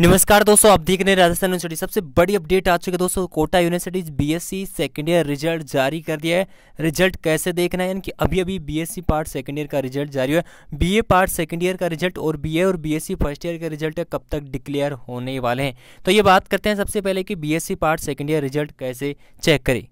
नमस्कार दोस्तों आप देख रहे हैं राजस्थान यूनिवर्सिटी सबसे बड़ी अपडेट आ चुकी है दोस्तों Kota university BSc second year result जारी कर दिया है रिजल्ट कैसे देखना है यानी कि अभी अभी बीएससी पार्ट सेकंड ईयर का रिजल्ट जारी हुआ है बीए पार्ट सेकंड ईयर का रिजल्ट और बीए और बीएससी फर्स्ट ईयर का रिजल्ट कब तक डिक्लेयर होने वाले हैं तो ये बात करते हैं सबसे पहले कि B part second year result कैसे चेक करें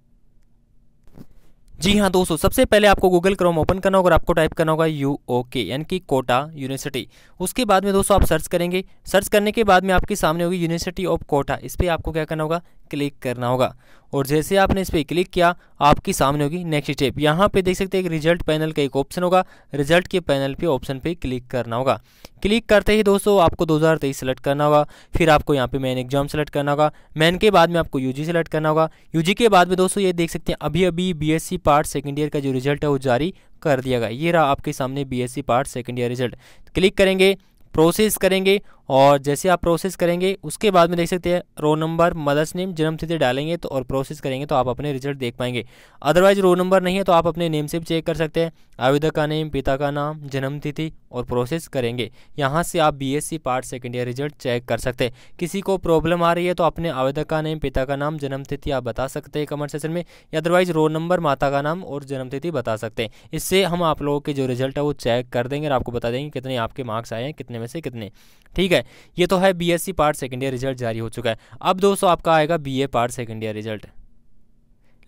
जी हाँ दोस्तों सबसे पहले आपको गूगल क्रोम ओपन करना होगा और आपको टाइप करना होगा यू ओ के यानी कि कोटा यूनिवर्सिटी उसके बाद में दोस्तों आप सर्च करेंगे सर्च करने के बाद में आपके सामने होगी यूनिवर्सिटी ऑफ कोटा इस पर आपको क्या करना होगा क्लिक करना होगा और जैसे आपने इस पर क्लिक किया आपके सामने होगी नेक्स्ट स्टेप यहाँ पे देख सकते हैं रिजल्ट पैनल का एक ऑप्शन होगा रिजल्ट के पैनल पे ऑप्शन पे क्लिक करना होगा क्लिक करते ही दोस्तों आपको 2023 सेलेक्ट करना होगा फिर आपको यहाँ पे मैन एग्जाम सेलेक्ट करना होगा मैन के बाद में आपको जी सेलेक्ट करना होगा यू के बाद में दोस्तों ये देख सकते हैं अभी अभी बीएससी पार्ट सेकेंड ईयर का जो रिजल्ट है वो जारी कर दिया गया ये रहा आपके सामने B part second year result click करेंगे प्रोसेस करेंगे और जैसे आप प्रोसेस करेंगे उसके बाद में देख सकते हैं रो नंबर मदर्स नेम जन्म तिथि डालेंगे तो और प्रोसेस करेंगे तो आप अपने रिजल्ट देख पाएंगे अदरवाइज रो नंबर नहीं है तो आप अपने नेम से भी चेक कर सकते हैं आवेदक का नेम पिता का नाम जन्म तिथि और प्रोसेस करेंगे यहाँ से आप BSc part second year result check कर सकते हैं किसी को प्रॉब्लम आ रही है तो अपने आवेदक का नेम पिता का नाम जन्म तिथि आप बता सकते हैं कमेंट सेक्शन में अदरवाइज रोल नंबर माता का नाम और जन्म तिथि बता सकते हैं इससे हम आप लोगों के जो रिजल्ट है वो चेक कर देंगे और आपको बता देंगे कितने आपके मार्क्स आए हैं कितने में से कितने ठीक ठीक है ये तो है BSc part second year result जारी हो चुका है अब दोस्तों आपका आएगा BA part second year result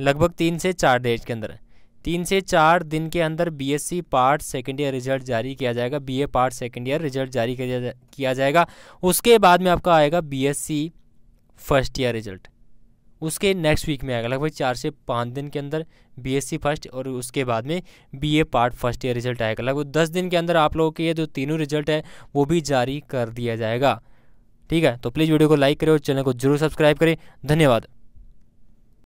लगभग तीन से चार डेज के अंदर तीन से चार दिन के अंदर BSc part second year result जारी किया जाएगा BA part second year result जारी किया जाएगा उसके बाद में आपका आएगा बीएससी फर्स्ट ईयर रिजल्ट उसके नेक्स्ट वीक में आएगा लगभग चार से पाँच दिन के अंदर बीएससी फर्स्ट और उसके बाद में BA part first year result आएगा लगभग दस दिन के अंदर आप लोगों के ये जो तीनों रिजल्ट है वो भी जारी कर दिया जाएगा ठीक है तो प्लीज़ वीडियो को लाइक करें और चैनल को जरूर सब्सक्राइब करें धन्यवाद